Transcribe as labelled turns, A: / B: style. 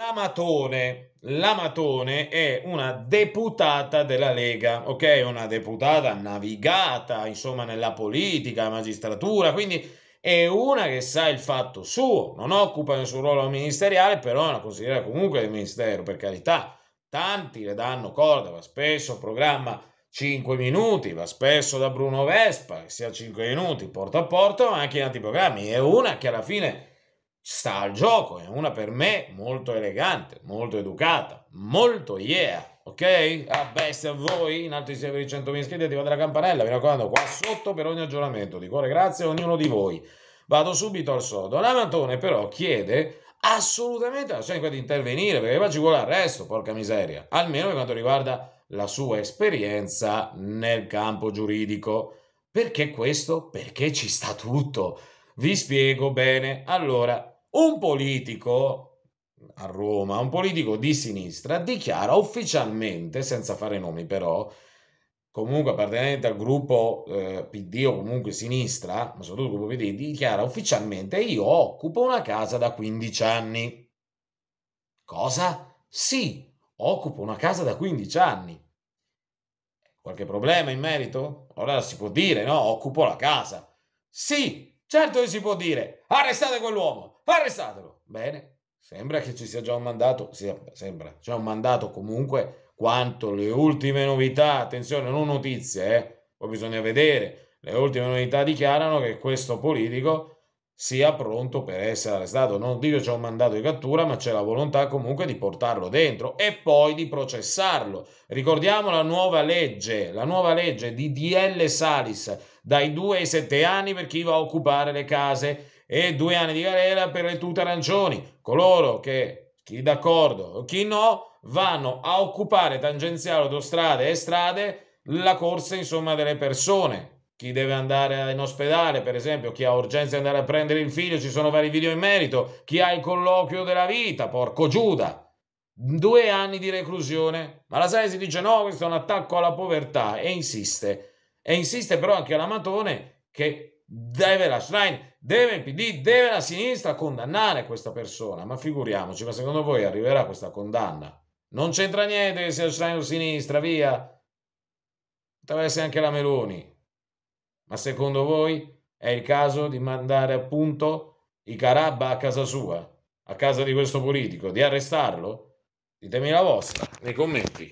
A: Lamatone. Lamatone è una deputata della Lega, ok? Una deputata navigata, insomma, nella politica, magistratura, quindi è una che sa il fatto suo, non occupa nessun ruolo ministeriale, però è una consigliera comunque del ministero, per carità. Tanti le danno corda, va spesso programma 5 minuti, va spesso da Bruno Vespa, sia 5 minuti, porta a porta, ma anche in altri programmi. È una che alla fine sta al gioco, è una per me molto elegante, molto educata, molto yeah, ok? A ah, bestia a voi, in alto insieme di 100.000 iscritti, attivate la campanella, mi raccomando, qua sotto per ogni aggiornamento, di cuore grazie a ognuno di voi. Vado subito al sodo, l'Amatone però chiede assolutamente la scelta di intervenire, perché qua ci vuole arresto, porca miseria, almeno per quanto riguarda la sua esperienza nel campo giuridico. Perché questo? Perché ci sta tutto vi spiego bene. Allora, un politico a Roma, un politico di sinistra, dichiara ufficialmente, senza fare nomi però, comunque appartenente al gruppo eh, PD o comunque sinistra, ma soprattutto il gruppo PD, dichiara ufficialmente io occupo una casa da 15 anni. Cosa? Sì, occupo una casa da 15 anni. Qualche problema in merito? Allora si può dire, no? Occupo la casa. Sì, Certo che si può dire, arrestate quell'uomo, arrestatelo. Bene, sembra che ci sia già un mandato, sì, sembra, c'è un mandato comunque quanto le ultime novità, attenzione, non notizie, eh, poi bisogna vedere, le ultime novità dichiarano che questo politico sia pronto per essere arrestato. Non dico c'è un mandato di cattura, ma c'è la volontà comunque di portarlo dentro e poi di processarlo. Ricordiamo la nuova legge, la nuova legge di DL Salis, dai 2 ai 7 anni per chi va a occupare le case e due anni di galera per le tute arancioni. Coloro che, chi d'accordo, chi no, vanno a occupare tangenziali autostrade e strade la corsa insomma delle persone chi deve andare in ospedale, per esempio, chi ha urgenza di andare a prendere il figlio, ci sono vari video in merito, chi ha il colloquio della vita, porco Giuda. Due anni di reclusione. Ma la Saesi dice no, questo è un attacco alla povertà e insiste. E insiste però anche la Matone che deve la Schlein, deve il PD, deve la sinistra condannare questa persona. Ma figuriamoci, ma secondo voi arriverà questa condanna? Non c'entra niente che sia Schlein o sinistra, via. Potrebbe essere anche la Meloni ma secondo voi è il caso di mandare appunto i Carabba a casa sua, a casa di questo politico, di arrestarlo? Ditemi la vostra nei commenti.